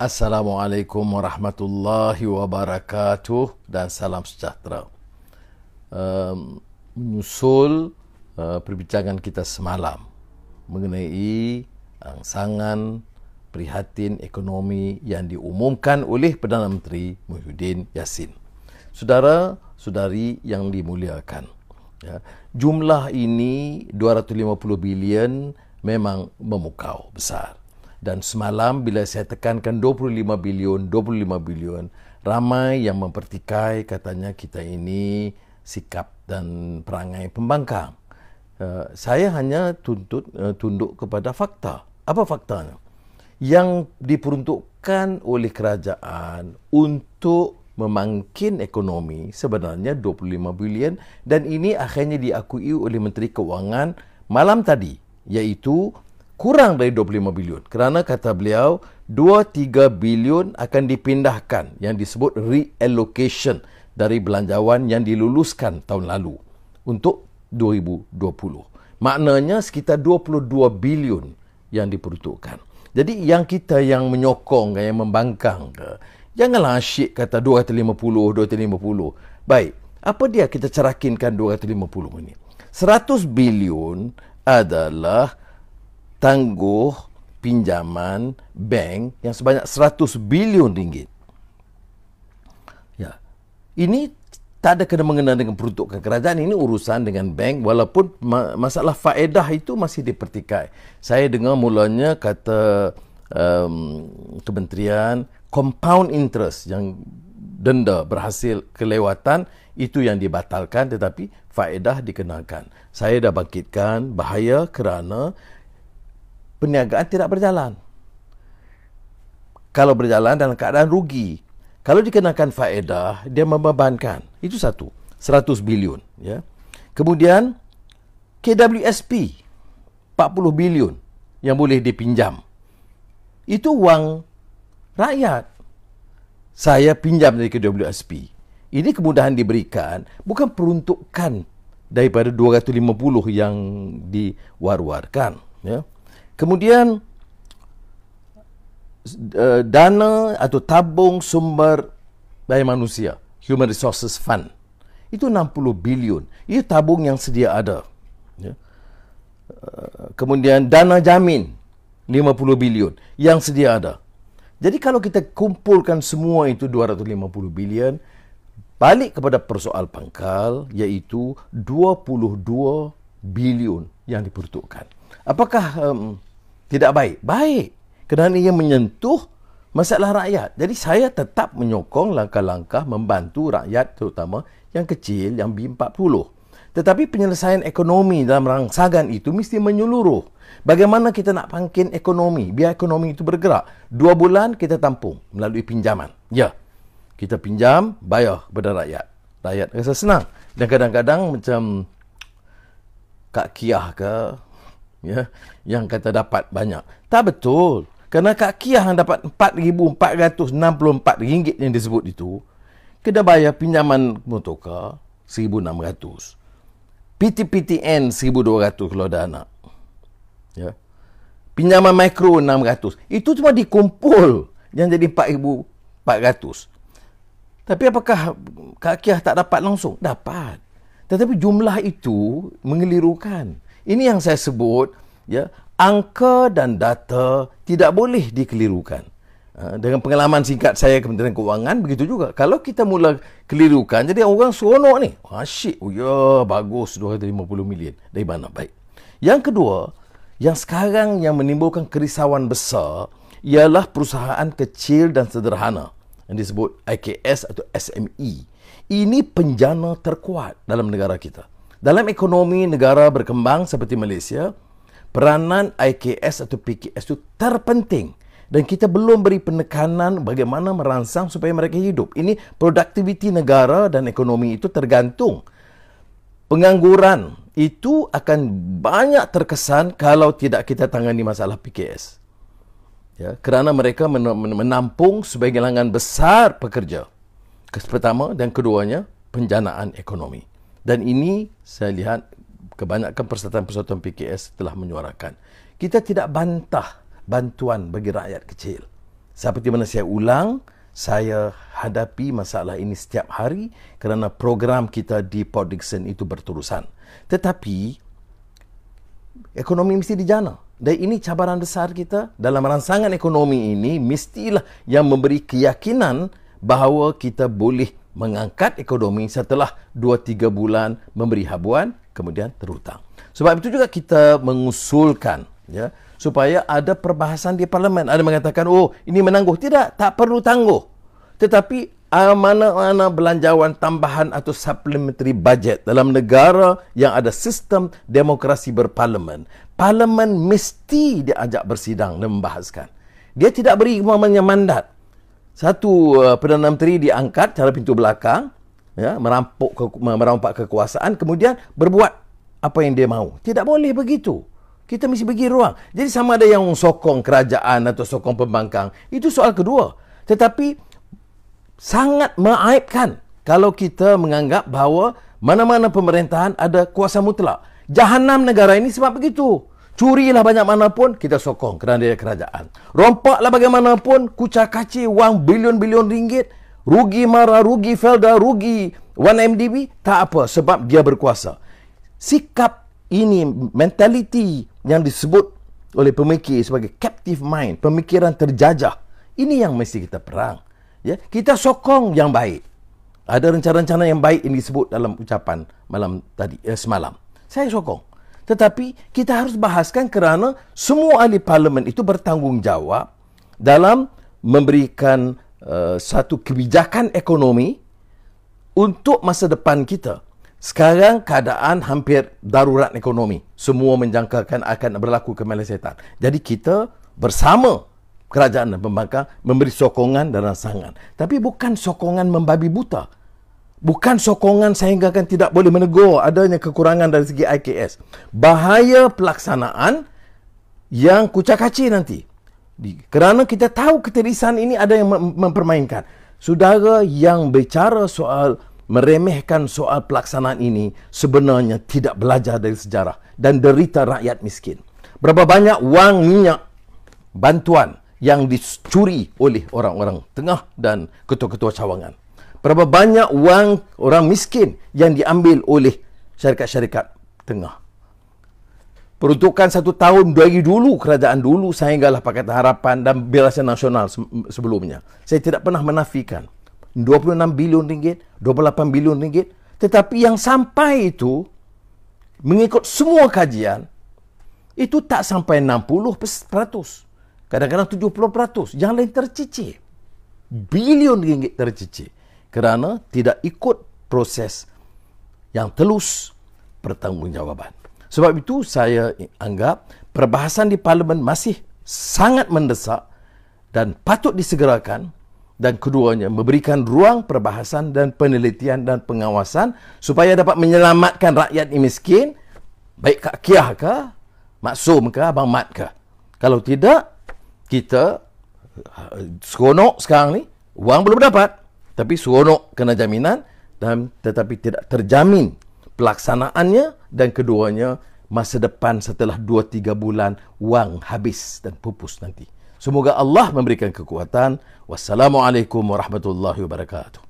Assalamualaikum warahmatullahi wabarakatuh dan salam sejahtera. Um, uh, perbincangan kita semalam mengenai angsangan prihatin ekonomi yang diumumkan oleh Perdana Menteri Muhyiddin Yassin. Saudara-saudari yang dimuliakan, ya, jumlah ini 250 bilion memang memukau besar dan semalam bila saya tekankan 25 bilion 25 bilion ramai yang mempertikai katanya kita ini sikap dan perangai pembangkang uh, saya hanya tuntut uh, tunduk kepada fakta apa faktanya yang diperuntukkan oleh kerajaan untuk memangkin ekonomi sebenarnya 25 bilion dan ini akhirnya diakui oleh Menteri Keuangan malam tadi iaitu kurang dari 25 bilion kerana kata beliau 2-3 bilion akan dipindahkan yang disebut reallocation dari belanjawan yang diluluskan tahun lalu untuk 2020. Maknanya sekitar 22 bilion yang diperuntukkan. Jadi yang kita yang menyokong, yang membangkang, janganlah asyik kata 250-250. Baik, apa dia kita cerakinkan 250 ini? 100 bilion adalah tangguh pinjaman bank yang sebanyak 100 bilion ringgit. Ya. Ini tak ada kena mengena dengan peruntukan kerajaan ini urusan dengan bank walaupun masalah faedah itu masih dipertikai. Saya dengar mulanya kata um, kementerian compound interest yang denda berhasil kelewatan itu yang dibatalkan tetapi faedah dikenakan. Saya dah bangkitkan bahaya kerana perniagaan tidak berjalan. Kalau berjalan dalam keadaan rugi. Kalau dikenakan faedah, dia membebankan. Itu satu. 100 bilion. Ya. Kemudian, KWSP. 40 bilion yang boleh dipinjam. Itu wang rakyat. Saya pinjam dari KWSP. Ini kemudahan diberikan bukan peruntukan daripada 250 yang diwar-warkan. Ya. Kemudian uh, dana atau tabung sumber daya manusia, human resources fund. Itu 60 bilion. Ia tabung yang sedia ada. Ya. E, kemudian dana jamin 50 bilion yang sedia ada. Jadi kalau kita kumpulkan semua itu 250 bilion balik kepada persoal pangkal iaitu 22 bilion yang diperuntukkan. Apakah um, tidak baik. Baik. Kerana ia menyentuh masalah rakyat. Jadi saya tetap menyokong langkah-langkah membantu rakyat terutama yang kecil yang B40. Tetapi penyelesaian ekonomi dalam rangsangan itu mesti menyeluruh. Bagaimana kita nak pangkin ekonomi? Biar ekonomi itu bergerak. Dua bulan kita tampung melalui pinjaman. Ya, kita pinjam, bayar kepada rakyat. Rakyat rasa senang. Dan kadang-kadang macam Kak Kiah ke, ya yang kata dapat banyak tak betul kerana Kak Kiah yang dapat RM4,464 yang disebut itu, kena bayar pinjaman motokar RM1,600. PTPTN RM1,200 kalau ada anak. Ya. Pinjaman mikro RM600. Itu cuma dikumpul yang jadi RM4,400. Tapi apakah Kak Kiah tak dapat langsung? Dapat. Tetapi jumlah itu mengelirukan. Ini yang saya sebut, ya, angka dan data tidak boleh dikelirukan. Ha, dengan pengalaman singkat saya Kementerian Keuangan, begitu juga. Kalau kita mula kelirukan, jadi orang seronok ni. Asyik, ah, oh, ya, bagus, 250 million. Dari mana? Baik. Yang kedua, yang sekarang yang menimbulkan kerisauan besar ialah perusahaan kecil dan sederhana yang disebut IKS atau SME. Ini penjana terkuat dalam negara kita. Dalam ekonomi negara berkembang seperti Malaysia, peranan IKS atau PKS itu terpenting dan kita belum beri penekanan bagaimana merangsang supaya mereka hidup. Ini produktiviti negara dan ekonomi itu tergantung. Pengangguran itu akan banyak terkesan kalau tidak kita tangani masalah PKS. Ya, kerana mereka menampung sebagai langgan besar pekerja. Kes pertama dan keduanya penjanaan ekonomi. Dan ini saya lihat kebanyakan persatuan-persatuan PKS telah menyuarakan. Kita tidak bantah bantuan bagi rakyat kecil. Seperti mana saya ulang, saya hadapi masalah ini setiap hari kerana program kita di Port Dixon itu berterusan. Tetapi, ekonomi mesti dijana. Dan ini cabaran besar kita dalam rangsangan ekonomi ini mestilah yang memberi keyakinan bahawa kita boleh mengangkat ekonomi setelah 2-3 bulan memberi habuan kemudian terhutang. Sebab itu juga kita mengusulkan ya supaya ada perbahasan di parlimen. Ada mengatakan oh ini menangguh tidak tak perlu tangguh. Tetapi mana-mana belanjawan tambahan atau supplementary budget dalam negara yang ada sistem demokrasi berparlimen. Parlimen mesti diajak bersidang dan membahaskan. Dia tidak beri mandat satu uh, perdana menteri diangkat cara pintu belakang ya merampok ke, merampak kekuasaan kemudian berbuat apa yang dia mahu tidak boleh begitu kita mesti bagi ruang jadi sama ada yang sokong kerajaan atau sokong pembangkang itu soal kedua tetapi sangat meaibkan kalau kita menganggap bahawa mana-mana pemerintahan ada kuasa mutlak jahanam negara ini sebab begitu Curilah banyak mana pun, kita sokong kerana dia kerajaan. Rompaklah bagaimanapun, kucak kaci wang bilion-bilion ringgit. Rugi Mara, rugi Felda, rugi 1MDB. Tak apa, sebab dia berkuasa. Sikap ini, mentaliti yang disebut oleh pemikir sebagai captive mind, pemikiran terjajah. Ini yang mesti kita perang. Ya, Kita sokong yang baik. Ada rencana-rencana yang baik yang disebut dalam ucapan malam tadi, eh, semalam. Saya sokong. Tetapi kita harus bahaskan kerana semua ahli parlimen itu bertanggungjawab dalam memberikan uh, satu kebijakan ekonomi untuk masa depan kita. Sekarang keadaan hampir darurat ekonomi. Semua menjangkakan akan berlaku kemalai Jadi kita bersama kerajaan dan pembangkang memberi sokongan dan rangsangan. Tapi bukan sokongan membabi buta. Bukan sokongan sehingga kan tidak boleh menegur adanya kekurangan dari segi IKS. Bahaya pelaksanaan yang kucak-kaci nanti. Kerana kita tahu keterisan ini ada yang mempermainkan. Saudara yang bicara soal meremehkan soal pelaksanaan ini sebenarnya tidak belajar dari sejarah dan derita rakyat miskin. Berapa banyak wang minyak bantuan yang dicuri oleh orang-orang tengah dan ketua-ketua cawangan berapa banyak wang orang miskin yang diambil oleh syarikat-syarikat tengah. Peruntukan satu tahun dari dulu, kerajaan dulu, sehinggalah Pakatan Harapan dan Belasan Nasional sebelumnya. Saya tidak pernah menafikan. 26 bilion ringgit, 28 bilion ringgit. Tetapi yang sampai itu, mengikut semua kajian, itu tak sampai 60%. Kadang-kadang 70%. Yang lain tercicir. Bilion ringgit tercicir kerana tidak ikut proses yang telus pertanggungjawaban. Sebab itu saya anggap perbahasan di parlimen masih sangat mendesak dan patut disegerakan dan keduanya memberikan ruang perbahasan dan penelitian dan pengawasan supaya dapat menyelamatkan rakyat yang miskin baik Kak Kiah ke Maksum ke Abang Mat ke kalau tidak kita eh, seronok sekarang ni wang belum dapat tapi seronok kena jaminan dan tetapi tidak terjamin pelaksanaannya dan keduanya masa depan setelah 2-3 bulan wang habis dan pupus nanti. Semoga Allah memberikan kekuatan. Wassalamualaikum warahmatullahi wabarakatuh.